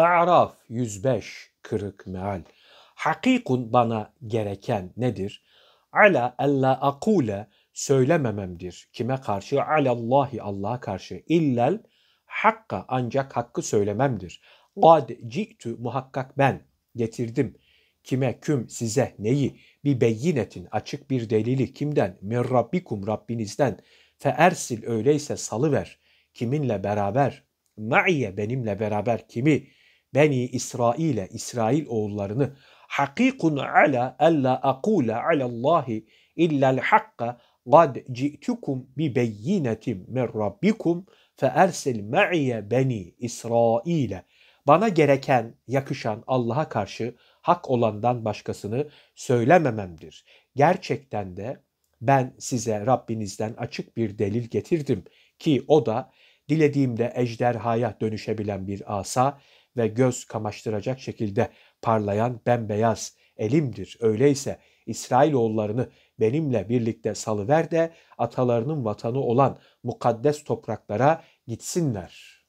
A'raf 105 kırık meal. Hakikun bana gereken nedir? Ala alla akule söylemememdir. Kime karşı? Alallahi Allah'a karşı. İllel hakka ancak hakkı söylememdir. Kad ci'tu muhakkak ben getirdim. Kime küm size neyi? Bir beyinetin açık bir delili kimden? Min rabbikum Rabbinizden. Fe ersil öyleyse salıver. Kiminle beraber? Ma'iye benimle beraber kimi? Beni İsrail'e, İsrail oğullarını hakikun ala alla akule alallahi illel hakka bi جِئْتُكُمْ بِبَيِّنَةٍ مِنْ رَبِّكُمْ فَاَرْسِلْ مَعِيَ beni İsrail'e. Bana gereken, yakışan Allah'a karşı hak olandan başkasını söylemememdir. Gerçekten de ben size Rabbinizden açık bir delil getirdim ki o da dilediğimde ejderhaya dönüşebilen bir asa ve göz kamaştıracak şekilde parlayan bembeyaz elimdir. Öyleyse İsrailoğullarını benimle birlikte salıver de atalarının vatanı olan mukaddes topraklara gitsinler.''